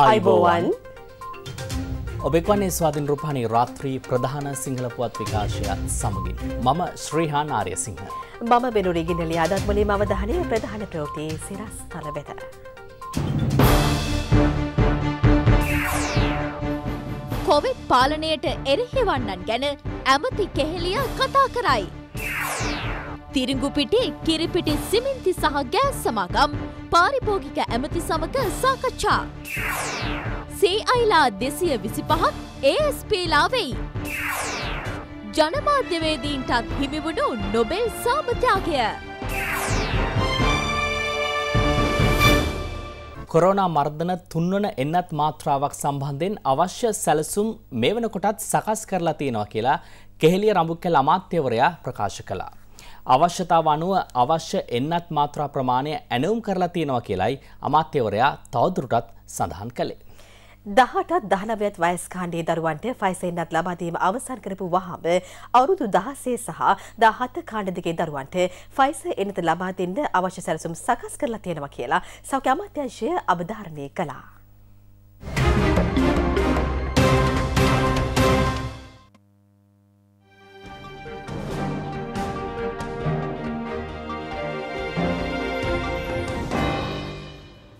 අයිබෝවන් ඔබෙක්වන්නේ ස්වාධින් රුපහණි රාත්‍රී ප්‍රධාන සිංහල පුවත් විකාශයත් සමගින් මම ශ්‍රීහා නාරය සිංහ මම බෙනුරේගිනලි අදත්මලේ මවධානය ප්‍රධාන ප්‍රෝතිය සිරස් තල වෙතර. කොවිත් පාලනයට එරෙහිවන්නන් ගැන ඇමති කෙහෙලිය කතා කරයි. තිරිඟුපිටි කිරිපිටි සිමෙන්ති සහ ගෑස් සමාගම් පාරිභෝගික ඇමති සමග සාකච්ඡා. සේඅයිලා දෙසිය විසි පහක් ඒස්පේලා වෙයි. ජනමාධ්‍යවේදීන්ටත් හිමිවුණු නොබෙල් සාමත්‍යාගය. කොරෝනා මර්ධන තුන්වන එන්නත් මාත්‍රාවක් සම්බන්ධයෙන් අවශ්‍ය සැලසුම් මේ වනකොටත් සකස් කරලා තියෙනවා කියලා කෙහෙලිය රඹුක්කෙල් අමාත්‍යවරයා ප්‍රකාශ කළා. අවශ්‍යතාව අනුව අවශ්‍ය එන්නත් මාත්‍රා ප්‍රමාණය ඇනවුම් කරලා තියෙනවා කියලයි අමාත්‍යවරයා තවදුරටත් සඳහන් කළේ. දහටත් දහනවයත් වයස්කාණ්ඩේ දරුවන්ට ෆයිසෙන්නත් ලබාදීම අවසන් කරපු වහම අවුරුදු දහසේ සහ දහත කාණ්ඩ දෙකේ දරුවන්ට ෆයිස එනත ලබා දෙන්න අවශ්‍ය සැලසුම් සකස් කරලා තියෙනවා කියලා සෞඛ්‍ය අමාත්‍යංශය අවධාරණය කළා.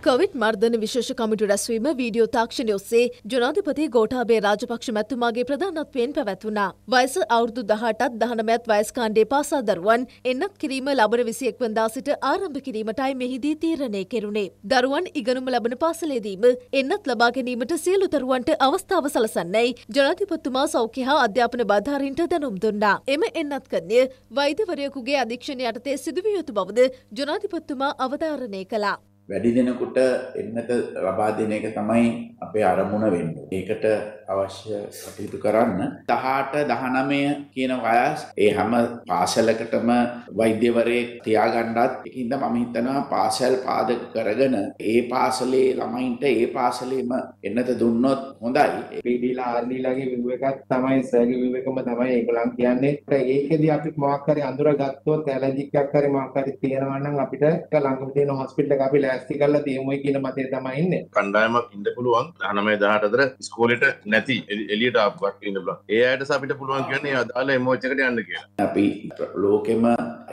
කොවිඩ් මර්ධන විශේෂ කමිටු රැස්වීම වීඩියෝ තාක්ෂණය ඔස්සේ ජනාධිපති ගෝඨාභය රාජපක්ෂ මැතිතුමාගේ ප්‍රධානත්වයෙන් පැවැත්වුණා. වයස අවුරුදු 18ත් 19ත් වයස් කාණ්ඩයේ පාසා දරුවන් එන්නත් කිරීම ලබන 21 වෙනිදා සිට ආරම්භ කිරීමටයි මෙහිදී තීරණය කෙරුණේ. දරුවන් ඉගෙනුම ලබන පාසලේදීම එන්නත් ලබා ගැනීමට සියලු දරුවන්ට අවස්ථාව සලසන්නයි ජනාධිපතිතුමා සෞඛ්‍ය හා අධ්‍යාපන බාධාරින්ට දැනුම් දුන්නා. එම එන්නත් කර්ණය වෛද්‍යවරයෙකුගේ අධීක්ෂණය යටතේ සිදුවිය යුතු බවද ජනාධිපතිතුමා අවධාරණය කළා. වැඩි දෙනකොට එන්නට ලබා දෙන එක තමයි අපේ අරමුණ වෙන්නේ. ඒකට අවශ්‍ය කටයුතු කරන්න. 18 19 කියන වයස් ඒ හැම පාසලකටම වෛද්‍යවරයෙක් තියාගන්නත් ඉතින්ද මම හිතනවා පාසල් පාදක කරගෙන ඒ පාසලේ ළමයින්ට ඒ පාසලේම එන්නත දුන්නොත් හොඳයි. පීඩීලා ආර්ලීලාගේ විව් එකක් තමයි සර්ගේ විව් එකම තමයි ඒගොල්ලන් කියන්නේ. ඒකෙදී අපි මොකක් හරි අඳුර ගත්තොත් ඇලර්ජික් එකක් හරි මොකක් හරි තියෙනවා නම් අපිට ළඟම තියෙන හොස්පිටල් එක අපි ලෑස්ති කරලා තියමුයි කියන මතය තමයි ඉන්නේ. කණ්ඩායමක් ඉන්න පුළුවන් 19 18 අතර ඉස්කෝලේට නැති එලියට ආපුගන්න බල ඒ අයට අපිට පුළුවන් කියන්නේ අදාල එමෝචකට යන්න කියලා අපි ලෝකෙම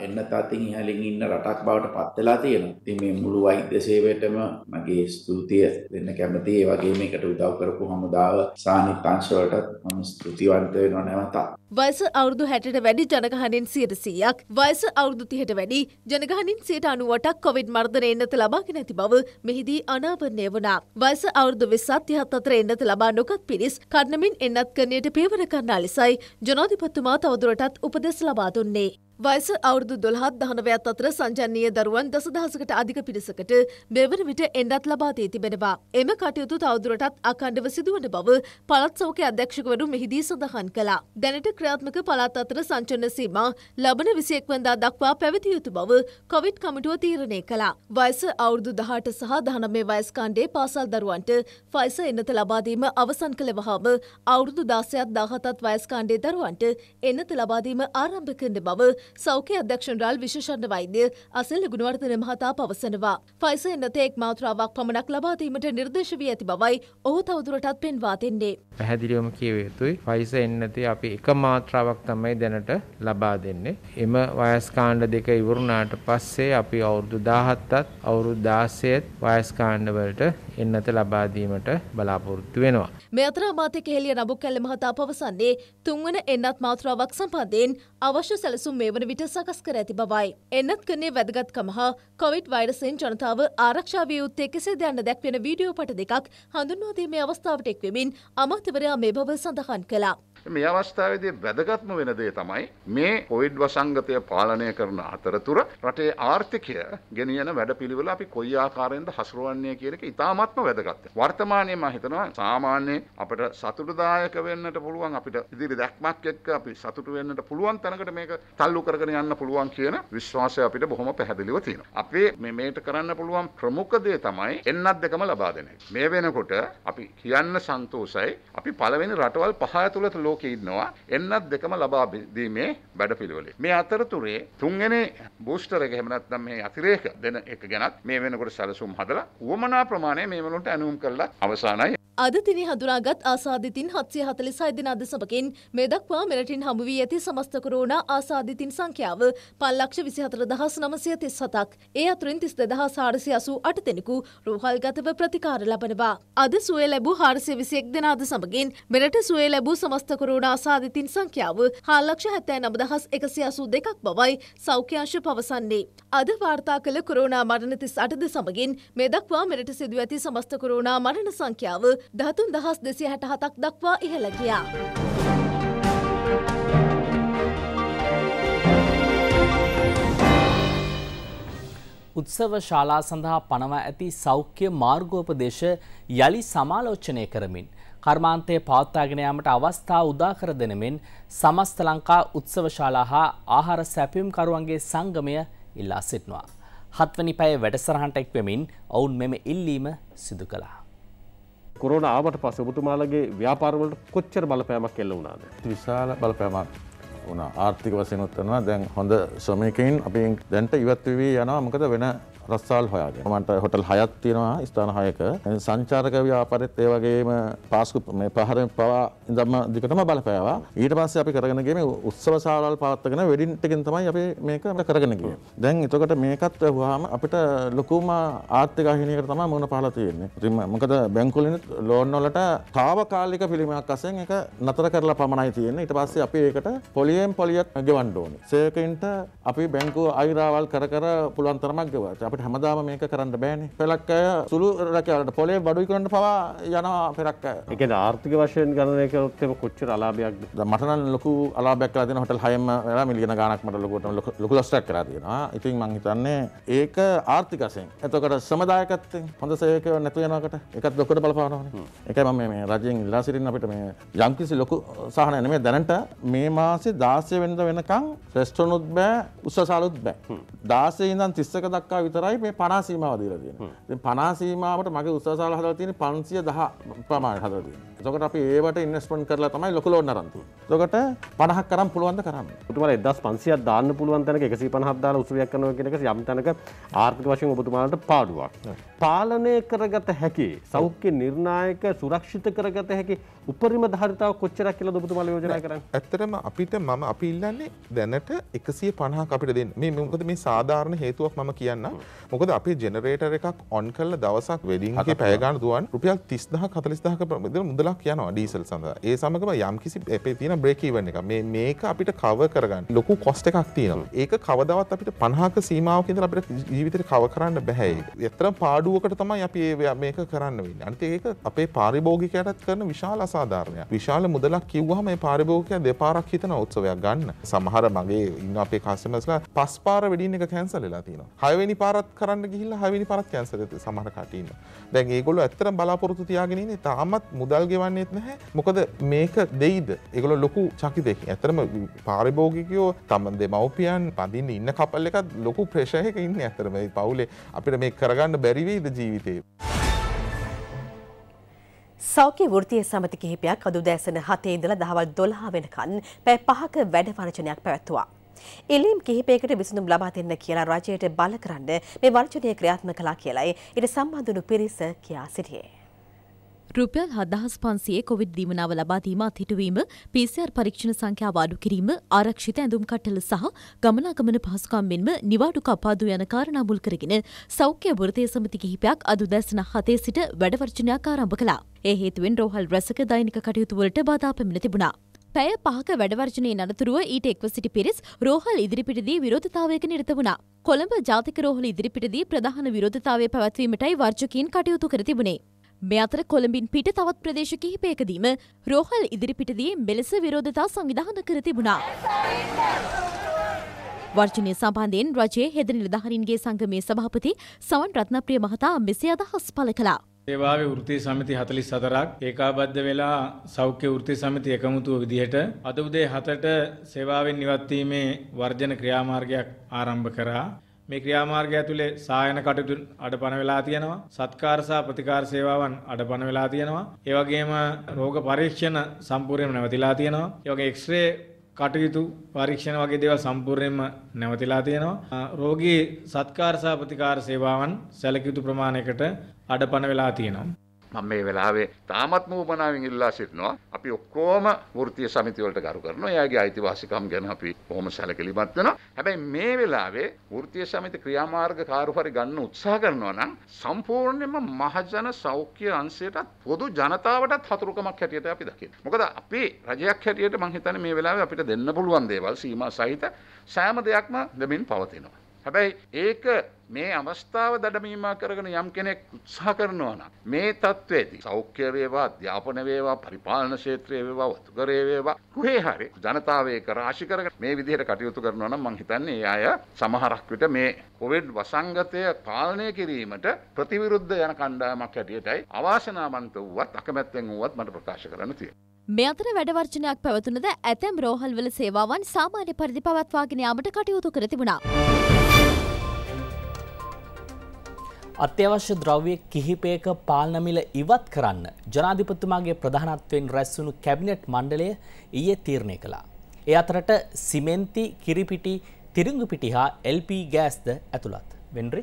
එන්න තාතින් ඉහලින් ඉන්න රටක් බවට පත්වෙලා තියෙන ති මේ මුළු වෛද්‍ය සේවයටම මගේ ස්තුතිය දෙන්න කැමති ඒ වගේ මේකට උදව් කරපු හමුදාව සානිත් අංශවලටත් මම ස්තුතිවන්ත වෙනවා නැවතා වයස අවුරුදු හැටට වැඩි ජනගහනින් සියට සීයක් වයස අවුරුදු තිහට වැඩි ජනගහනින් සියට අනුවටක් කොවිඩ් මර්ධනය එන්නත ලබාගෙන ඇති බව මෙහිදී අනාවරණය වනා. වයස අවුරුදු විස්සත් තිහත් අතර එන්නත ලබා නොකත් පිරිස් උපදෙස් කඩනමින් එන්නත් කරණයට පියවර කරනා ලෙසයි ජනාධිපතිතුමා තවදුරටත් උපදෙස් ලබා දුන්නේ. වයස අවුරුදු දොළහත් දහනවයක් අතර සංජන්නය දරුවන් දසදහසකට අධික පිරිසකට මෙවන විට එන්ඩත් ලබාදී තිබෙනවා. එම කටයුතු තවදුරටත් අකණ්ඩව සිදුවන බව පළත් සෞඛ්‍ය අධ්‍යක්ෂකවරු මෙහිදී සඳහන් කළා. දැනට ක්‍රියාත්මක පළාත් අතර සංචලන සීමා ලබන 21 වෙනිදා දක්වා පැවතිය යුතු බව කොවිඩ් කමිටුව තීරණය කළා. වයස අවුරුදු 18 සහ 19 වයස් කාණ්ඩයේ පාසල් දරුවන්ට ෆයිසර් එන්නත ලබා දීම අවසන් කළ වහාම අවුරුදු 16ත් 17ත් වයස් කාණ්ඩයේ දරුවන්ට එන්නත ලබා දීම ආරම්භ කරන බව සෞඛ්‍ය අධ්‍යක්ෂණරාල් විශේෂණ වෛද්‍ය අසල ගුණවර්ධන මහතා පවසනවා. ෆයිස එන්නතෙක් මාත්‍රාවක් පමණක් ලබාදීමට නිර්දේශ වී ඇති බවයි ඔහු තවදුරටත් පෙන්වා දෙන්නේ. පැහැදිලිවම කියව යුතුයි ෆයිස එන්නතේ අපි එක මාත්‍රාවක් තමයි දැනට ලබා දෙන්නේ. එම වයස් කාණ්ඩ දෙක ඉවරුණාට පස්සේ අපි අවුරුදු 17ත් අවුරුදු 16ත් වයස් කාණ්ඩ වලට එන්නත ලබා දීමට බලාපොරොත්තු වෙනවා. මේ අතර අමාත්‍ය කෙහෙලිය නබුක්කැල්ල මහතා පවසන්නේ තුන්වන එන්නත් මාත්‍රාවක් සම්බන්ධයෙන් අවශ්‍ය සැලසුම් මේ වන විට සකස් කර ඇති බවයි. එන්නත් කනේ වැදගත්කම හා කොවිඩ් වෛරසයෙන් ජනතාව ආරක්ෂාවිය යුත්තේ කෙසේ දැන්න දැක්වෙන වීඩියෝ පට දෙකක් හඳුන්වාදීමේ අවස්ථාවට එක්වෙමින් අමාත්‍යවරයා මේ බව සඳහන් කළා. මේ අවස්ථාවේදී වැදගත්ම වෙන දේ තමයි මේ කොවිඩ් වසංගතය පාලනය කරන අතරතුර රටේ ආර්ථිකය ගෙනියන වැඩපිළිවෙල අපි කොයි ආකාරයෙන්ද හසුරවන්නේ කියන එක ඉතාමත්ම වැදගත්. වර්තමානයේ මම හිතනවා සාමාන්‍යයෙන් අපිට සතුටුදායක වෙන්නට පුළුවන් අපිට ඉදිරි දැක්මක් එක්ක අපි සතුටු වෙන්නට පුළුවන් තැනකට මේක තල්ලු කරගෙන යන්න පුළුවන් කියන විශ්වාසය අපිට බොහොම පැහැදිලිව තියෙනවා. අපේ මේ මේට කරන්න පුළුවන් ප්‍රමුඛ දේ තමයි එන්නත් දෙකම ලබා දෙන එක. මේ වෙනකොට අපි කියන්න සන්තෝෂයි අපි පළවෙනි රටවල් පහ ඇතුළත ලෝක ලෝකේ ඉන්නවා එන්නත් දෙකම ලබා දීමේ වැඩපිළිවෙලේ මේ අතරතුරේ තුන්වෙනි බූස්ටර් එක එහෙම නැත්නම් මේ අතිරේක දෙන එක ගැනත් මේ වෙනකොට සැලසුම් හදලා වමනා ප්‍රමාණය මේ වලට ඇනුම් කරලා අවසానයි අද දින හඳුනාගත් ආසාදිතින් හත්සිය හතලිසයි දින අදසමකින් මේ දක්වා මෙරටින් හමුවී ඇති සමස්ත කොරෝනා ආසාදිතින් සංඛ්‍යාව පල්ලක්ෂ විසිහතර දහස් නමසය තිස් සතක්. ඒ අතුරින් තිස් දෙදහා සාරසි අසූ අට දෙනෙකු රෝහල්ගතව ප්‍රතිකාර ලබනවා. අද සුවේ ලැබූ හාරසිය විසියෙක් දෙන අද සමගින් මෙරට සුවේ ලැබූ සමස්ත කොරෝනා ආසාදිතින් සංඛ්‍යාව හාලක්ෂ හැත්තෑ නමදහස් එකසි අසූ දෙකක් බවයි සෞඛ්‍යංශ පවසන්නේ. අද වාර්තා කළ කොරෝනා මරණ තිස් අටද සමගින් මේ දක්වා මෙරට සිදුව ඇති සමස්ත කොරෝනා මරණ සංඛ්‍යාව දහතුන් දහස් දෙසිය හැට හතක් දක්වා ඉහළ ගියා. උත්සව ශාලා සඳහා පනවා ඇති සෞඛ්‍ය මාර්ගෝපදේශ යළි සමාලෝචනය කරමින්. කර්මාන්තය පවත්තාගෙන යාමට අවස්ථා උදාකර දෙනමෙන් සමස්ත ලංකා උත්සව ශාලා හා ආහාර සැපියුම්කරුවන්ගේ සංගමය ඉල්ලා සිටනවා. හත්වනි පැය වැඩසරහන්ට එක්වෙමින් ඔවුන් මෙම ඉල්ලීම සිදු කලා. කොරෝන ආවට පස්ස ඔබතුමාලගේ ව්‍යාපාරවලට කොච්චර බලපෑමක් එල්ල වුණාද. විශාල බලපෑමක් වුණ ආර්ථික වසයනුත්වනවා දැන් හොඳ සමයකයින් අපි දැන්ට ඉවත්වවී යනවා මොකද වෙන රස්සාල් හොයාගෙන මට හොටල් හයක් තියෙනවා ස්ථාන හයක සංචාරක ව්‍යාපාරෙත් ඒ වගේම පාස්කු මේ පහරෙන් පවා ඉඳන්ම දිකටම බලපෑවා ඊට පස්සේ අපි කරගෙන ගියේ මේ උත්සව ශාලාවල් පවත්වාගෙන වෙඩින් ටිකෙන් තමයි අපි මේක කරගෙන ගියේ දැන් එතකොට මේකත් වහාම අපිට ලොකුම ආර්ථික අහිමියකට තමයි මුණ පහලා තියෙන්නේ ඉතින් මොකද බැංකුවලින් ලෝන් වලට తాවකාලික පිළිමයක් අසෙන් එක නතර කරලා පමණයි තියෙන්නේ ඊට පස්සේ අපි ඒකට පොලියෙන් පොලියක් ගෙවන්න ඕනේ සේකෙන්ට අපි බැංකුව අයිරාවල් කර කර පුළුවන් තරමක් ගෙවුවා අපිට හැමදාම මේක කරන්න බෑනේ. පෙලක් අය සුළු රැකියාවලට පොලේ බඩුයි කරන්න පවා යනවා පෙලක් අය. ඒ කියන්නේ ආර්ථික වශයෙන් ගණනය කළොත් ඒක කොච්චර අලාභයක්ද? මට නම් ලොකු අලාභයක් කරලා දෙන හොටල් 6ම වෙලා මිලියන ගාණක් මට ලොකුට ලොකු දස්ටක් කරලා තියෙනවා. ඉතින් මං හිතන්නේ ඒක ආර්ථික වශයෙන්. එතකොට සමුදායකත්වයෙන් හොඳ සේවකයෝ නැතු යනකොට ඒකත් ලොකුට බලපානවනේ. ඒකයි මම මේ රජයෙන් ඉල්ලා සිටින්න අපිට මේ යම්කිසි ලොකු සහනයක් නෙමෙයි දැනට මේ මාසේ 16 වෙනිදා වෙනකන් රෙස්ටොරන්ට් උත් බෑ උසසාලුත් බෑ. 16 ඉඳන් 31 දක්වා විතර විතරයි මේ පනා සීමාව දීලා තියෙන. ඉතින් පනා සීමාවට මගේ උත්සාහ සාල හදලා තියෙන්නේ 510 ප්‍රමාණයට හදලා තියෙනවා. තොකට අප ඒවට ඉන්වස්පන් කරලා තමයි ලොකලෝ නරන්තු. තොකට පනහක් කරම් පුළුවන්ද කරන්න තුමල එදස් පන්සිය දාන්න පුළුවන්තන එකසි පහදාල උසුවයක් කනව කෙනෙක යම්තනක ආර්ථික වශයෙන් ඔබතුමාට පාඩුවක්. පාලනය කරගත හැකි සෞඛ්‍ය නිර්ණායක සුරක්ෂිත කරගත හැකි උපරිම ධාරිතාව කොච්චරක් කියලා ඔබතුමාලා යෝජනා කරන්නේ? ඇත්තටම අපිට මම අපි ඉල්ලන්නේ දැනට 150ක් අපිට දෙන්න. මේ මොකද මේ සාධාරණ හේතුවක් මම කියන්නම්. මොකද අපි ජෙනරේටර් එකක් ඔන් කරලා දවසක් වෙඩින් එකේ පැය ගන්න දුවන්නේ රුපියල් 30000 40000ක මුදලක් ගානක් යන ඩීසල් සඳ ඒ සමඟම යම් කිසි එපේ තියෙන බ්‍රේකීවන්න එක මේ මේක අපිට කව කරගන්න ලොකු කොස්ට එකක් තියෙනවා ඒක කවදවත් අපිට පහක සීමාවකින්ද අපට ජීවිතර කව කරන්න බැහැයි එතර පාඩුවකට තමයි අපි මේක කරන්න වන්න අන්ත ඒක අපේ පාරිභෝගිකයටත් කරන විශාල අසාධාරණය විශාල මුදලක් කිව්හම පාරිභෝගකය දෙපාරක් හිතන උත්සවයක් ගන්න සමහර මගේ ඉන්න අපේ කාසමස්ලා පස් පාර වැඩින් එක කැන්සලලා තියෙන හයවැනි පාරත් කරන්න ගිහිල්ලා හවිනි පරත් කැන්සල සමහර කටන්න දැන් ඒගොල ඇත්තර බලාපොරතු තියාගෙනන තාමත් මුදල්ගේ ගෙවන්නෙත් නැහැ මොකද මේක දෙයිද එකල ලොකු චකි දෙක ඇතරම පාරිභෝගිකයෝ තමන් දෙමවපියන් පඳින්න ඉන්න කපල් එකත් ලොකු ප්‍රේශයක ඉන්න ඇතරම පවුලේ අපිට මේ කරගන්න බැරිවේද ජීවිතය. සෞඛ්‍ය වෘතිය සමති කිහිපයක් අදු දැසන හතේ ඉඳල දහවල් දොල්හා වෙනකන් පැ පහක වැඩ වරචනයක් පැවැත්තුවා. ඉල්ලීම් කිහිපයකට විසඳුම් ලබා දෙන්න කියලා රජයට බල කරන්න මේ වර්ජනය ක්‍රියාත්ම කලා කියලයි ඉට සම්බන්ධනු පිරිස කියා සිටියේ. රුපියල් හදහස් පන්සියේ කොවිඩ් දීමනාව ලබාදීම අත්හිටුවීම පිසිR පරීක්ෂණ සංඛ්‍යාව අඩු කිරීම ආරක්ෂිත ඇඳුම් කට්ටල සහ ගමනාගමන පහසුකම් මෙන්ම නිවාඩු කපාදු යන කාරණා මුල් කරගෙන සෞඛ්‍ය වෘතය සමිති කිහිපයක් අද උදැසන හතේ සිට වැඩවර්ජනයක් ආරම්භ කළා. ඒ හේතුවෙන් රෝහල් රැසක දෛනික කටයුතු වලට බාධා පැමිණ තිබුණා. පැය පහක වැඩවර්ජනය අනතුරුව ඊට එක්ව සිටි පිරිස් රෝහල් ඉදිරිපිටදී විරෝධතාවයක නිරත වුණා. කොළඹ ජාතික රෝහල ඉදිරිපිටදී ප්‍රධාන විරෝධතාවය පැවැත්වීමටයි වර්ජකීන් කටයුතු කර තිබුණේ. මේ අතර කොළඹින් පිට තවත් ප්‍රදේශ කිහිපයකදීම රෝහල් ඉදිරිපිටදී මෙලෙස විරෝධතා සංවිධාන කර තිබුණා. වර්ජනය සම්බන්ධයෙන් රජයේ හෙද නිලධහරින්ගේ සංගමේ සභාපති සවන් රත්නප්‍රිය මහතා මෙසේ අදහස් පළ කළා. ඒවාවේ වෘත්ති සමිති 44ක් ඒකාබද්ධ වෙලා සෞඛ්‍ය වෘත්ති සමිති එකමුතුව විදිහට අද උදේ 7ට සේවාවෙන් ඉවත් වීමේ වර්ජන ක්‍රියාමාර්ගයක් ආරම්භ කරා. මේ ක්‍රියාමාර්ගය ඇතුලේ සායන කටයුතු අඩපණ වෙලා තියෙනවා. සත්කාර සහ ප්‍රතිකාර සේවාවන් අඩපණ වෙලා තියෙනවා. ඒ වගේම රෝග පරීක්ෂණ සම්පූර්ණයෙන්ම නැවතිලා තියෙනවා. ඒ වගේ එක්ස්රේ කටයුතු පරීක්ෂණ වගේ දේවල් සම්පූර්ණයෙන්ම නැවතිලා තියෙනවා. රෝගී සත්කාර සහ ප්‍රතිකාර සේවාවන් සැලකිය යුතු ප්‍රමාණයකට අඩපණ වෙලා තියෙනවා. මම මේ වෙලාවේ තාමත් මූපනාවෙන් ඉල්ලා සිටිනවා. අපි ඔක්කොම වෘත්තීය සමිති වලට ගරු කරනවා. එයාගේ අයිතිවාසිකම් ගැන අපි කොහොම සැලකිලිමත් වෙනවා. හැබැයි මේ වෙලාවේ වෘත්තීය සමිති ක්‍රියාමාර්ග කාර්යභාරය ගන්න උත්සාහ කරනවා නම් සම්පූර්ණයෙන්ම මහජන සෞඛ්‍ය අංශයටත් පොදු ජනතාවටත් හතුරුකමක් හැටියට අපි දකිනවා. මොකද අපි රජයක් හැටියට මම හිතන්නේ මේ වෙලාවේ අපිට දෙන්න පුළුවන් දේවල් සීමා සහිත සෑම දෙයක්ම දෙමින් පවතිනවා. හැබැයි ඒක මේ අවස්ථාව දඩමීමා කරගෙන යම් කෙනෙක් උත්සාහ කරනවා නම් මේ තත්ත්වයේදී සෞඛ්‍ය වේවා අධ්‍යාපන වේවා පරිපාලන ක්ෂේත්‍රයේ වේවා වතුකරේ වේවා කුහේ හරි ජනතාවේ කර ආශි කරගෙන මේ විදිහට කටයුතු කරනවා නම් මං හිතන්නේ ඒ අය සමහරක් විට මේ කොවිඩ් වසංගතය පාලනය කිරීමට ප්‍රතිවිරුද්ධ යන කණ්ඩායමක් හැටියටයි අවාසනාවන්ත වූවත් අකමැත්තෙන් වූවත් මට ප්‍රකාශ කරන්න තියෙනවා මේ අතර වැඩවර්ජනයක් පැවතුනද ඇතැම් රෝහල්වල සේවාවන් සාමාන්‍ය පරිදි පවත්වාගෙන යාමට කටයුතු කර තිබුණා. අත්‍යවශ්‍ය ද්‍රව්‍ය කිහිපයක පාලනමිල ඉවත් කරන්න ජනාධිපතුමාගේ ප්‍රධානත්වයෙන් රැස්වුණු කැබිනට් මණ්ඩලය ඊයේ තීරණය කළා. ඒ අතරට සිමෙන්ති, කිරිපිටි, තිරිඟුපිටි හා LP ගෑස්ද ඇතුළත්. වෙන්රි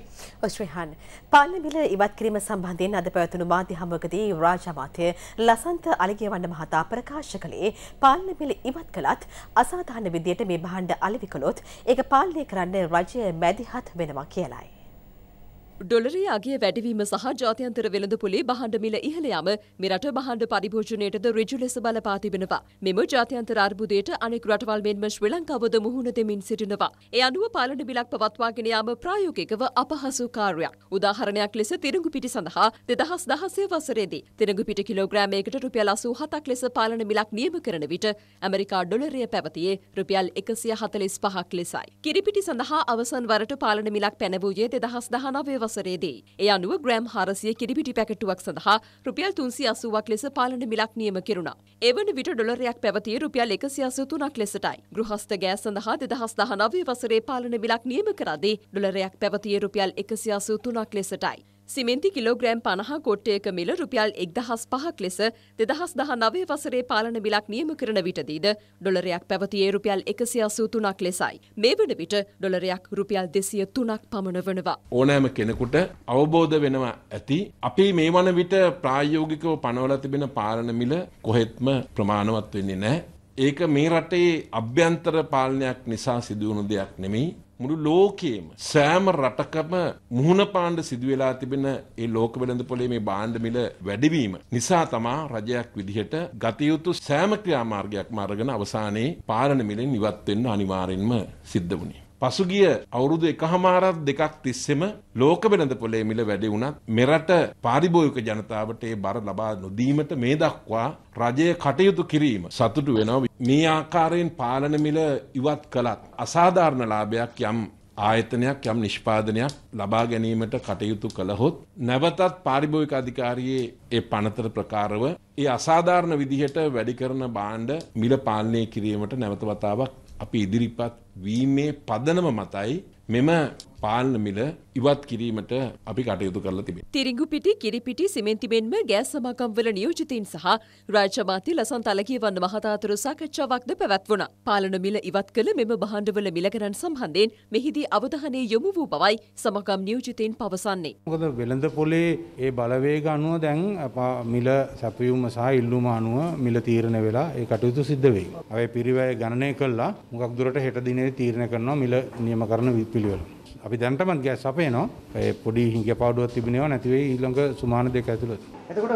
ඔශ්‍රහන් පාලමිල ඉවත් කිරීම සම්බන්ධයෙන් අද පැවැතුණු මාධ්‍ය හමුවකදී රාජමාත්‍ය ලසන්ත අලිගේවන්න මහතා ප්‍රකාශ කළේ පාලමිල ඉවත් කළත් අසාධාරණ විදියට මේ භාණ්ඩ අලෙවි කළොත් ඒක පාලනය කරන්න රජය මැදිහත් වෙනවා කියලායි. ඩොලරේ අගේ වැඩිවීම සහ ජාත්‍යන්තර වෙළඳපොලේ බහණ්ඩ මිල ඉහළ යම මෙරට බහණ්ඩ පරිභෝජනයටද ඍජු ලෙස බලපා තිබෙනවා. මෙම ජාත්‍යන්තර අර්බුදයට අනෙක් රටවල් මෙන්ම ශ්‍රී ලංකාවද මුහුණ දෙමින් සිටිනවා. ඒ අනුව පාලන බිලක් පවත්වාගෙන යාම ප්‍රායෝගිකව අපහසු කාර්යයක්. උදාහරණයක් ලෙස තිරඟු පිටි සඳහා 2016 වසරේදී තිරඟු පිටි කිලෝග්‍රෑමයකට රුපියල් 87ක් ලෙස පාලන බිලක් නියම කරන විට ඇමරිකා ඩොලරය පැවතියේ රුපියල් 145ක් ලෙසයි. කිරිපිටි සඳහා අවසන් වරට පාලන මිලක් පැනවූයේ 2019 වසරේ වසරේදී. ඒ අනුව ග්‍රෑම් හාරසිය කිරිපිටි පැකටුවක් සඳහා රුපියල් තුන්සි අසුවක් ලෙස පාලන මිලක් නියම කෙරුණා. එවන විට ඩොලරයක් පැවතිය රුපියල් එකසි අසුතුනක් ලෙසටයි. ගෘහස්ත ගෑ සඳහා දෙදහස් දහනවය වසරේ පාලන මිලක් නියම කරදී ඩොලරයක් පැවතිය රුපියල් එකසි අසුතුනක් ලෙසටයි. සිමෙන්ති කිලෝග්‍රෑම් පණහ කොට්ටයක මිල රුපියල් එක්දහස් පහක් ලෙස දෙදහස් දහ නවේ වසරේ පාලන මිලක් නියම කරන විටදීද ඩොලරයක් පැවතියේ රුපියල් එකසි අසූ තුනක් ලෙසයි. මේ වන විට ඩොලරයක් රුපියල් දෙසිය තුනක් පමණ වනවා. ඕනෑම කෙනෙකුට අවබෝධ වෙනවා ඇති. අපි මේ වන විට ප්‍රායෝගිකව පනවල තිබෙන පාලන මිල කොහෙත්ම ප්‍රමාණවත් වෙන්නේ නෑ. ඒක මේ රටේ අභ්‍යන්තර පාලනයක් නිසා සිදුවුණු දෙයක් නෙමෙයි මුළු ලෝකයේම සෑම රටකම මුහුණ පාණ්ඩ සිදුවෙලා තිබෙන ඒ ලෝක වෙළඳ පොලේ මේ භාණ්ඩ මිල වැඩිවීම නිසා තමා රජයක් විදිහට ගතයුතු සෑම ක්‍රියාමාර්ගයක්ම අරගෙන අවසානයේ පාලන මිලෙන් ඉවත් වෙන්න අනිවාර්යෙන්ම සිද්ධ වුණේ. පසුගිය අවුරුදු එකහමාරක් දෙකක් තිස්සෙම ලෝක වෙනද පොලේ මිල වැඩි වුණත් මෙරට පාරිභෝගික ජනතාවට ඒ බර ලබා නොදීමට මේ දක්වා රජය කටයුතු කිරීම සතුටු වෙනවා මේ ආකාරයෙන් පාලන මිල ඉවත් කළත් අසාධාරණ ලාභයක් යම් ආයතනයක් යම් නිෂ්පාදනයක් ලබා ගැනීමට කටයුතු කළහොත් නැවතත් පාරිභෝගික අධිකාරියේ ඒ පනතර ප්‍රකාරව ඒ අසාධාරණ විදිහට වැඩි කරන බාණ්ඩ මිල පාලනය කිරීමට නැවත වතාවක් අපි ඉදිරිපත් වීමේ පදනම මතයි මෙම පාලන මිල ඉවත් කිරීමට අපි කටයුතු කරලා තිබේ. තිරිඟුපිටි කිරිපිටි සිමෙන්ති මෙන්ම ගෑස් සමාගම්වල නියෝජිතයින් සහ රාජ්‍ය මාත්‍ය ලසන්ත අලගියවන්න මහතා අතර සාකච්ඡාවක්ද පැවැත්වුණා. පාලන මිල ඉවත් කළ මෙම භාණ්ඩවල මිලකරන් සම්බන්ධයෙන් මෙහිදී අවධානය යොමු වූ බවයි සමාගම් නියෝජිතයින් පවසන්නේ. මොකද වෙළඳ පොලේ ඒ බලවේග අනුව දැන් මිල සැපයුම සහ ඉල්ලුම අනුව මිල තීරණය වෙලා ඒ කටයුතු සිද්ධ වෙයි. අවේ පිරිවැය ගණනය කළා මොකක් දුරට හෙට දිනේ දිනේදී තීරණය කරනවා මිල නියම කරන පිළිවෙල. අපි දැනටමත් ගෑස් අපේනවා. ඒ පොඩි හිඟ පාඩුවක් තිබුණේ නැති වෙයි ඊළඟ සුමාන දෙක ඇතුළත. එතකොට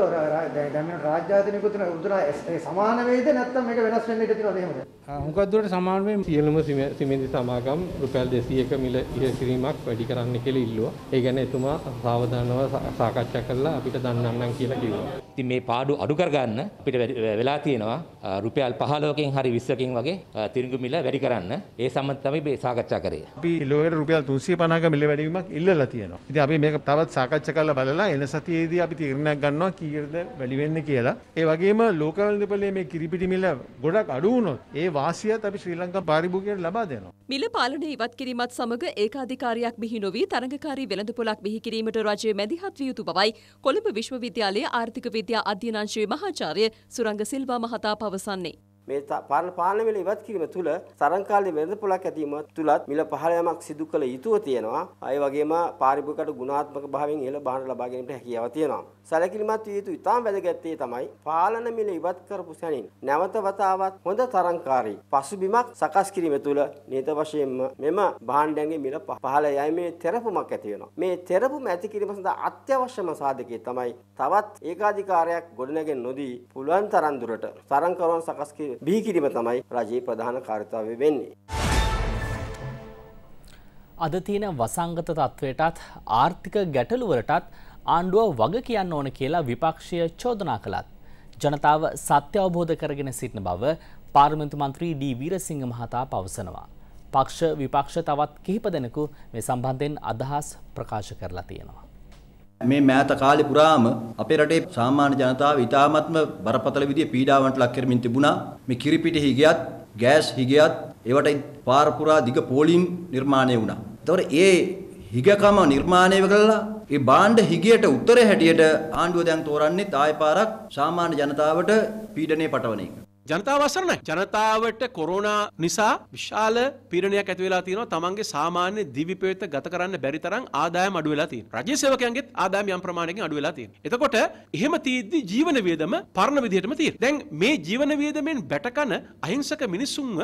දැන් රාජ්‍යාධිනිකුතුන උතුනා සමාන වේද නැත්නම් මේක වෙනස් වෙන්න ඉඩ තියෙනවද එහෙමද? හුඟක් දුරට සමාන වෙයි සියලුම සිමෙන්ති සමාගම් රුපියල් 201 මිල ඉහකිරීමක් වැඩි කරන්න කියලා ඉල්ලුවා. ඒ ගැන එතුමා සාවධානව සාකච්ඡා කරලා අපිට දන්නන්නම් කියලා කිව්වා. ඉතින් මේ පාඩු අඩු කරගන්න අපිට වෙලා තියෙනවා රුපියල් 15කින් හරි 20කින් වගේ තිරිඟු මිල වැඩි කරන්න. ඒ සම්බන්ධ තමයි මේ සාකච්ඡා කරේ. අපි ලෝකෙට රුපියල් 350ක මිල වැඩිවීමක් ඉල්ලලා තියෙනවා. ඉතින් අපි මේක තවත් සාකච්ඡා කරලා බලලා එන සතියේදී අපි තීරණයක් ගන්න දන්නවා කීයටද වැඩි වෙන්නේ කියලා. ඒ වගේම ලෝකවලපලේ මේ කිරිපිටි මිල ගොඩක් අඩු වුණොත් ඒ වාසියත් අපි ශ්‍රී ලංකා පාරිභෝගිකයට ලබා දෙනවා. මිල පාලනය ඉවත් කිරීමත් සමග ඒකාධිකාරියක් බිහි නොවී තරඟකාරී වෙළඳපොලක් බිහි කිරීමට රජය මැදිහත් විය යුතු බවයි කොළඹ විශ්වවිද්‍යාලයේ ආර්ථික විද්‍යා අධ්‍යනාංශයේ මහාචාර්ය සුරංග සිල්වා මහතා පවසන්නේ. මේ පාලන වේල ඉවත් කිරීම තුළ තරම් කාලයේ වෙළඳ පොලක් ඇතිවීම තුලත් මිල පහළ යමක් සිදු කළ යුතුව තියෙනවා. ඒ වගේම පාරිභෝගිකට ගුණාත්මක භාවයෙන් ඉහළ බහන ලබා ගැනීමට හැකියාව තියෙනවා. සැලකිලිමත් විය යුතු ඉතාම වැදගත් දේ තමයි පාලන මිල ඉවත් කරපු සැනින් නැවත වතාවක් හොඳ තරම්කාරී පසුබිමක් සකස් කිරීම තුළ නියත වශයෙන්ම මෙම භාණ්ඩයන්ගේ මිල පහළ යෑමේ තෙරපුමක් ඇති වෙනවා. මේ තෙරපුම ඇති කිරීම සඳහා අත්‍යවශ්‍යම සාධකයේ තමයි තවත් ඒකාධිකාරයක් ගොඩනැගෙන නොදී පුළුවන් තරම් දුරට තරම් කරන සකස් කිරීම බිහි කිරීම තමයි රජයේ ප්‍රධාන කාර්යතාවය වෙන්නේ. අද තියෙන වසංගත තත්ත්වයටත් ආර්ථික ගැටලුවලටත් ආණ්ඩුව වග කියන්න ඕන කියලා විපක්ෂය චෝදනා කළත්. ජනතාව සත්‍ය අවබෝධ කරගෙන සිටින බව පාර්මන්තු මන්ත්‍රී ඩී වීරසිංහ මහතා පවසනවා. පක්ෂ විපක්ෂ තවත් කිහිප දෙනෙකු මේ සම්බන්ධයෙන් අදහස් ප්‍රකාශ කරලා තියෙනවා. මේ මෑත කාලෙ පුරාම අපේ රටේ සාමාන්‍ය ජනතාව ඉතාමත්ම බරපතල විදිහේ පීඩාවන්ට ලක් කරමින් තිබුණා. මේ කිරිපිටි හිගියත්, ගෑස් හිගියත් ඒවට පාර පුරා දිග පෝලීම් නිර්මාණය වුණා. ඒතකොට ඒ හිගකම නිර්මාණය කරලා ඒ බාණ්ඩ හිගියට උත්තර හැටියට ආණ්ඩුව දැන් තෝරන්නේ ආය පාරක් සාමාන්‍ය ජනතාවට පීඩනය පටවන එක. ජනතාව අසරණයි. ජනතාවට කොරෝනා නිසා විශාල පීඩනයක් ඇති වෙලා තියෙනවා. තමන්ගේ සාමාන්‍ය දිවිපෙත ගත කරන්න බැරි තරම් ආදායම අඩු වෙලා තියෙනවා. රජයේ සේවකයන්ගේත් ආදායම යම් ප්‍රමාණයකින් අඩු වෙලා තියෙනවා. එතකොට එහෙම තියෙද්දි ජීවන වියදම පරණ විදිහටම තියෙනවා. දැන් මේ ජීවන වියදමෙන් බැටකන අහිංසක මිනිසුන්ව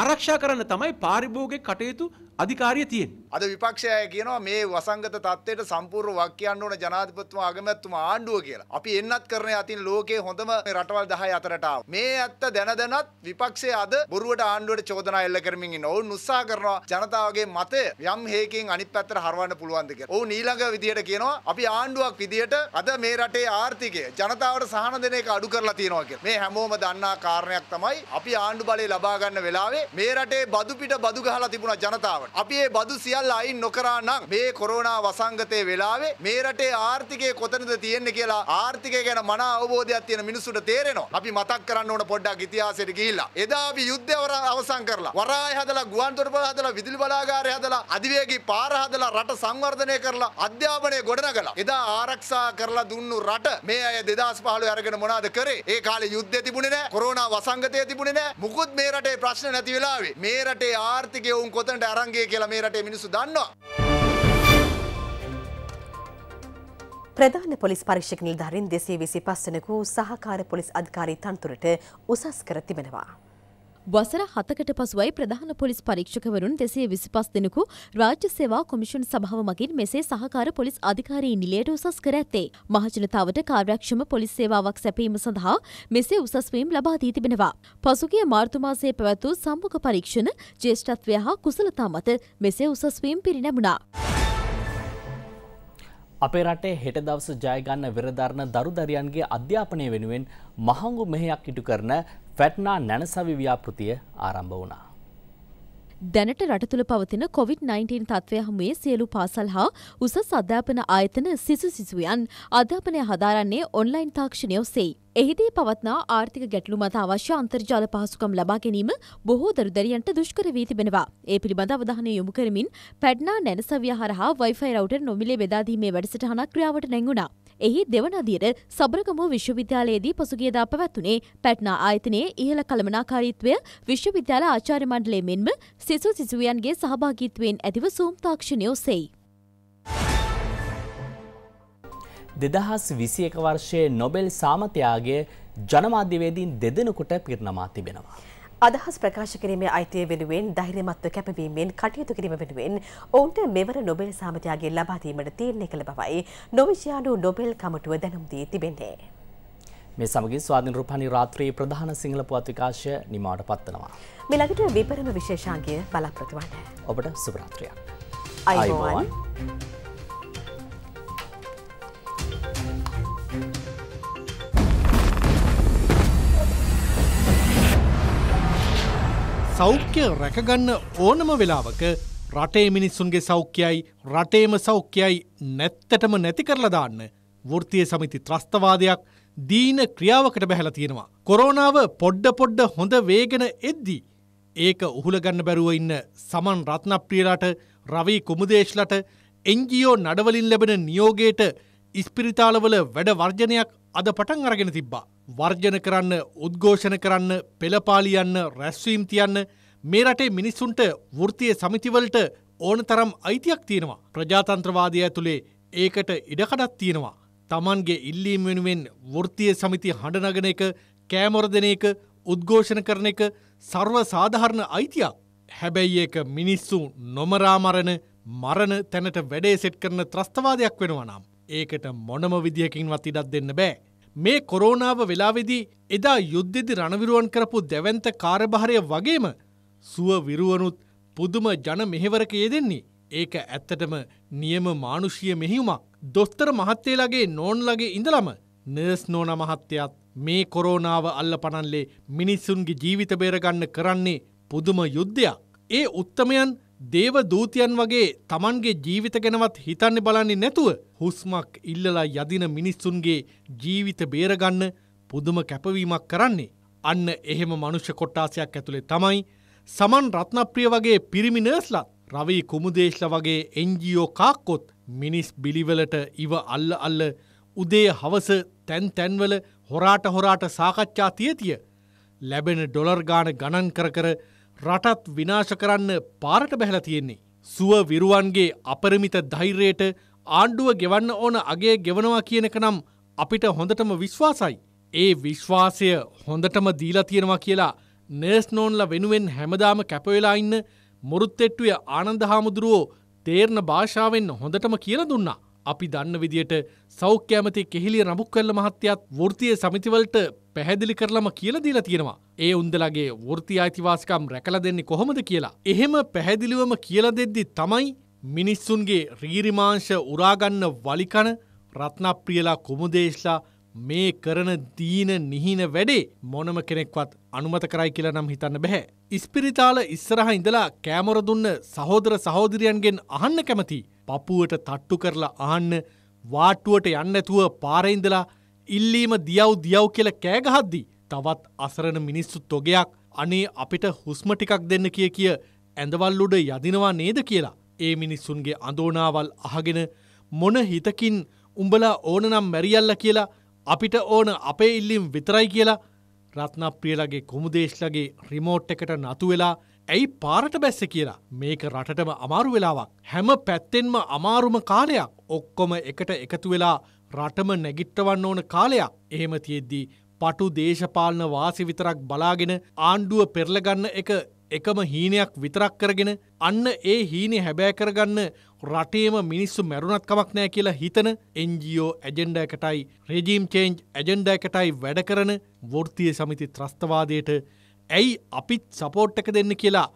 ආරක්ෂා කරන්න තමයි පාරිභෝගික කටයුතු අධිකාරිය තියෙන්නේ. අද විපක්ෂය කියනවා මේ වසංගත තත්ත්වයට සම්පූර්ණ වක් කියන්න ඕන ජනාධිපතිතුමා අගමැතිතුමා ආණ්ඩුව කියලා. අපි එන්නත් කරන අතින් ලෝකයේ හොඳම රටවල් 10 අතරට මේ ඇත්ත දැන දැනත් විපක්ෂය අද බොරුවට ආණ්ඩුවට චෝදනා එල්ල කරමින් ඉන්න. ඔවුන් උත්සාහ කරනවා ජනතාවගේ මතය යම් හේකින් අනිත් පැත්තට හරවන්න පුළුවන්ද කියලා. ඔවුන් ඊළඟ විදියට කියනවා අපි ආණ්ඩුවක් විදියට අද මේ රටේ ආර්ථිකය ජනතාවට සහන දෙන එක අඩු කරලා තියෙනවා කියලා. මේ හැමෝම දන්නා කාරණයක් තමයි අපි ආණ්ඩු බලය ලබා ගන්න වෙලාවේ මේ රටේ බදු පිට බදු ගහලා තිබුණා ජනතාවට. අපි ඒ බදු සිය සියල්ල අයින් නොකරා නම් මේ කොරෝනා වසංගතයේ වෙලාවේ මේ රටේ ආර්ථිකය කොතනද තියෙන්නේ කියලා ආර්ථිකය ගැන මන අවබෝධයක් තියෙන මිනිස්සුන්ට තේරෙනවා. අපි මතක් කරන්න ඕන පොඩ්ඩක් ඉතිහාසෙට ගිහිල්ලා. එදා අපි යුද්ධය අවසන් කරලා වරාය හදලා ගුවන්තොටුපළ හදලා විදුලි බලාගාරය හදලා අධිවේගී පාර හදලා රට සංවර්ධනය කරලා අධ්‍යාපනය ගොඩනගලා. එදා ආරක්ෂා කරලා දුන්නු රට මේ අය 2015 අරගෙන මොනවද කරේ? ඒ කාලේ යුද්ධය තිබුණේ නැහැ. කොරෝනා වසංගතය තිබුණේ නැහැ. මුකුත් මේ රටේ ප්‍රශ්න නැති වෙලාවේ මේ රටේ ආර්ථිකය උන් කොතනට අරන් ගියේ කියලා මේ රටේ මිනිස්සු මිනිස්සු දන්නවා. ප්‍රධාන පොලිස් පරීක්ෂක නිලධාරීන් දෙසේ විසි පස්සනකු සහකාර පොලිස් අධකාරී තන්තුරට උසස් කර තිබෙනවා. වසර හතකට පසුවයි ප්‍රධාන පොලිස් පරීක්ෂකවරුන් දෙසේ විසිපස් දෙනෙකු රාජ්‍ය සේවා කොමිෂන් සභාව මගින් මෙසේ සහකාර පොලිස් අධිකාරී නිලයට උසස් කර ඇත්තේ. මහජනතාවට කාර්යක්ෂම පොලිස් සේවාවක් සැපීම සඳහා මෙසේ උසස්වීම් ලබා දී තිබෙනවා. පසුගිය මාර්තු මාසයේ පැවැත් වූ සම්මුඛ පරීක්ෂණ ජේෂ්ඨත්වය හා කුසලතා මත මෙසේ උසස්වීම් පිරිනැමුණා. අපේ රටේ හෙට දවස ජයගන්න වෙරධරණ දරු දරියන්ගේ අධ්‍යාපනය වෙනුවෙන් මහංගු මෙහෙයක් ඉටු කරන වැටනා නැනසවි ව්‍යාපෘතිය ආරම්භ වුණා. දැනට රට තුළ පවතින කොවිD-19 තත්ත්වය හමුවේ සියලු පාසල් හා උසස් අධ්‍යාපන ආයතන සිසු සිසුවියන් අධ්‍යාපනය හදාරන්නේ ඔන්ලයින් තාක්ෂණය ඔසෙයි. එහිදී පවත්නා ආර්ථික ගැටලු මත අවශ්‍ය අන්තර්ජාල පහසුකම් ලබා ගැනීම බොහෝ දරුදරියන්ට දුෂ්කර වී තිබෙනවා. ඒ පිළිබඳ අවධානය යොමු කරමින් පැඩ්නා නැනසවිය හරහා Wi-Fi රවුටර් නොමිලේ බෙදාදීමේ වැඩසටහනක් ක්‍රියාවට නැංගුණා. එහි දෙවනදියට සබරගමුව විශ්වවිද්‍යාලයේදී පසුගියදා පැවැත්තුනේ පැට්නා ආයතනයේ ඉහළ කළමනාකාරීත්වය විශ්වවිද්‍යාල ආචාර්ය මණ්ඩලය මෙන්ම සිසු සිසුවියන්ගේ සහභාගීත්වයෙන් ඇතිව සූම් තාක්ෂණය ඔසෙයි. දෙදහස් විසි එක වර්ෂයේ නොබෙල් සාමතයාගේ ජනමාධ්‍යවේදීන් දෙදෙනකුට පිරිනමා තිබෙනවා. අදහස් ප්‍රකාශ කිරීමේ අයිතිය වෙනුවෙන් ධෛර්යමත්ව කැපවීමෙන් කටයුතු කිරීම වෙනුවෙන් ඔවුන්ට මෙවර නොබෙල් සාමජයාගේ ලබා දීමට තීරණය කළ බවයි නොවිසියානු නොබෙල් කමිටුව දැනුම් දී තිබෙන්නේ. මේ සමගින් ස්වාධීන රූපහානි රාත්‍රියේ ප්‍රධාන සිංහල පුවත් විකාශය නිමාවට පත්වනවා. මෙලකට විපරම විශේෂාංගය බලාපොරොත්තු වන්න. ඔබට සුබ රාත්‍රියක්. අයුබෝවන්. සෞඛ්‍ය රැකගන්න ඕනම වෙලාවක රටේ මිනිස්සුන්ගේ සෞඛ්‍යයි රටේම සෞඛ්‍යයි නැත්තටම නැති කරලදාන්න වෘතිය සමිති ත්‍රස්තවාදයක් දීන ක්‍රියාවකට බැහැල තියෙනවා. කොරෝනාව පොඩ්ඩ පොඩ්ඩ හොඳ වේගෙන එද්දී. ඒක උහුලගන්න බැරුව ඉන්න සමන් රත්නප්‍රියලට රවී කුමුදේශ්ලට එන්ජියෝ නඩවලින් ලැබෙන නියෝගයට ඉස්පිරිතාලවල වැඩ වර්ජනයක් අද පටන් අරගෙන තිබ්බා. වර්ජන කරන්න උද්ඝෝෂණ කරන්න පෙළපාලියන්න රැස්වීම් තියන්න මේ රටේ මිනිස්සුන්ට වෘතිය සමිතිවලට ඕන තරම් අයිතියක් තියෙනවා. ප්‍රජාතන්ත්‍රවාදය ඇතුළේ ඒකට ඉඩකඩත් තියෙනවා. තමන්ගේ ඉල්ලීම් වෙනුවෙන් වෘතිය සමිති හඬනගන එක කෑමොර දෙන එක උද්ඝෝෂණ කරන එක සර්ව සාධහරණ අයිතියක්. හැබැයි ඒක මිනිස්සු නොමරාමරණ මරණ තැනට වැඩේ සෙට් කරන ත්‍රස්තවාදයක් වෙනවා නම්. ඒකට මොනම විදිහකින්වත් ඉඩක් දෙන්න බෑ. මේ කොරෝනාව වෙලාවෙදී එදා යුද්ධෙදි රණවිරුවන් කරපු දැවන්ත කාර්භාරය වගේම සුව විරුවනුත් පුදුම ජන මෙහෙවරක යෙදෙන්නේ. ඒක ඇත්තටම නියම මානුෂීය මෙහිවුමක්. දොස්තර මහත්තේලගේ නෝන්ලගේ ඉඳලම නර්ස් නෝන මහත්තයත් මේ කොරෝනාව අල්ල පනල්ලේ මිනිස්සුන්ගේ ජීවිත බේරගන්න කරන්නේ පුදුම යුද්ධයක්. ඒ උත්තමයන් දේව දූතියන් වගේ තමන්ගේ ජීවිත ගැනවත් හිතන්න බලන්නේ නැතුව හුස්මක් ඉල්ලලා යදින මිනිස්සුන්ගේ ජීවිත බේරගන්න පුදුම කැපවීමක් කරන්නේ. අන්න එහෙම මනුෂ්‍ය කොට්ටාසයක් ඇතුළේ තමයි සමන් රත්නප්‍රිය වගේ පිරිමි නර්ස්ලත් රවී කුමුදේශල වගේ එන්ජියෝ කාක්කොත් මිනිස් බිලිවලට ඉව අල්ල අල්ල උදේ හවස තැන් තැන්වල හොරාට හොරාට සාකච්ඡා තියතිය ලැබෙන ඩොලර්ගාන ගණන් කර කර රටත් විනාශ කරන්න පාරට බැහැලා තියෙන්නේ. සුව විරුවන්ගේ අපරිමිත ධෛර්යයට ආණ්ඩුව ගෙවන්න ඕන අගේ ගෙවනවා කියනක නම් අපිට හොඳටම විශ්වාසයි. ඒ විශ්වාසය හොඳටම දීලා තියෙනවා කියලා නර්ස්නෝන්ල වෙනුවෙන් හැමදාම කැපවෙලා ඉන්න මුරුත්තෙට්ටුවේ ආනන්ද හාමුදුරුවෝ තේරණ භාෂාවෙන් හොඳටම කියල දුන්නා. අපි දන්න විදියට සෞඛ්‍යමති කෙහිලි රමුක් කල්ල මහත්තයත් වෘතිය සමිතිවලට පැහැදිලි කරලම කියලදීලා තියෙනවා. ඒ උන්දලගේ වෘති අයිතිවාසිකම් රැකල දෙන්නේ කොහොමද කියලා. එහෙම පැහැදිලිවම කියල දෙද්දි තමයි මිනිස්සුන්ගේ රීරිමාංශ උරාගන්න වලිකන රත්නප්‍රියලා කොමුදේශලා මේ කරන දීන නිහින වැඩේ මොනම කෙනෙක්වත් අනුමත කරයි කියලා නම් හිතන්න බැහැ. ඉස්පිරිතාල ඉස්සරහ ඉඳලා කෑමොර දුන්න සහෝදර සහෝදරියන්ගෙන් අහන්න කැමති. පපුුවට තට්ටු කරලා අහන්න වාටුවට යන්නඇතුව පාරයිඉඳලා ඉල්ලීම දියව් දියව් කියල කෑගහද්දි. තවත් අසරණ මිනිස්සු තොගයක් අනේ අපිට හුස්ම ටිකක් දෙන්න කිය කිය ඇඳවල්ලුඩ යදිනවා නේද කියලා. ඒ මිනිස්සුන්ගේ අඳෝනාවල් අහගෙන මොන හිතකින් උඹලා ඕනනම් මැරියල්ල කියලා අපිට ඕන අපේ ඉල්ලිම් විතරයි කියලා රත්නප්‍රියලගේ කුමුදේශ්ලගේ රිමෝට් එකට නතු වෙලා ඇයි පාරට බැස්ස කියලා මේක රටටම අමාරු වෙලාවක් හැම පැත්තෙන්ම අමාරුම කාලයක් ඔක්කොම එකට එකතු වෙලා රටම නැගිට්ටවන්න ඕන කාලයක් එහෙම තියෙද්දී පටු දේශපාලන වාසි විතරක් බලාගෙන ආණ්ඩුව පෙරලගන්න එක එකම හීනයක් විතරක් කරගෙන අන්න ඒ හීනේ හැබෑ කරගන්න රටේම මිනිස්සු මැරුණත් කමක් නෑ කියලා හිතන එන්ජෝ ඇජෙන්ඩ එකටයි රෙජීම් චේන්ජ් ඇජෙන්ඩ එකටයි වැඩ කරන වෘත්තිය සමිති ත්‍රස්තවාදයට ඇයි අපිත් සපෝට් එක දෙන්න කියලා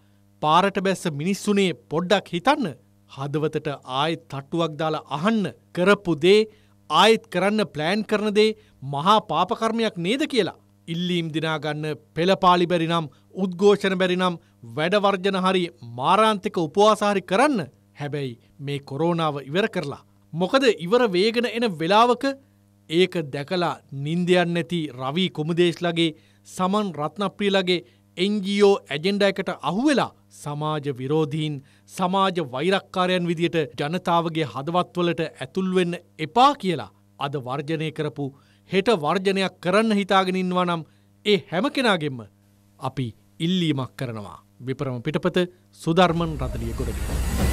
පාරට බැස්ස මිනිස්සුනේ පොඩ්ඩක් හිතන්න හදවතට ආයෙත් තට්ටුවක් දාලා අහන්න කරපු දේ ආයෙත් කරන්න ප්ලෑන් කරන දේ මහා පාපකර්මයක් නේද කියලා. ඉල්ලීම් දිනාගන්න පෙළපාලි බැරිනම් උද්ඝෝෂණ බැරිනම් වැඩවර්ජන හරි මාරාන්තික උපවාසාහරි කරන්න හැබැයි මේ කොරෝනාව ඉවර කරලා. මොකද ඉවර වේගෙන එන වෙලාවක ඒක දැකලා නින්දයන් නැති රවී කොමුදේශලගේ සමන් රත්නප්‍රියලගේ එන්ජියෝ ඇජෙන්ඩ එකට අහුවෙලා සමාජ විරෝධීන් සමාජ වෛරක්කාරයන් විදියට ජනතාවගේ හදවත්වලට ඇතුල්වෙන්න එපා කියලා අද වර්ජනය කරපු හෙට වර්ජනයක් කරන්න හිතාගෙනින්වා නම් ඒ හැම කෙනාගෙන්ම අපි ඉල්ලීමක් කරනවා. විපරම පිටපත සුධර්මන් රතලිය ගොඩගිය.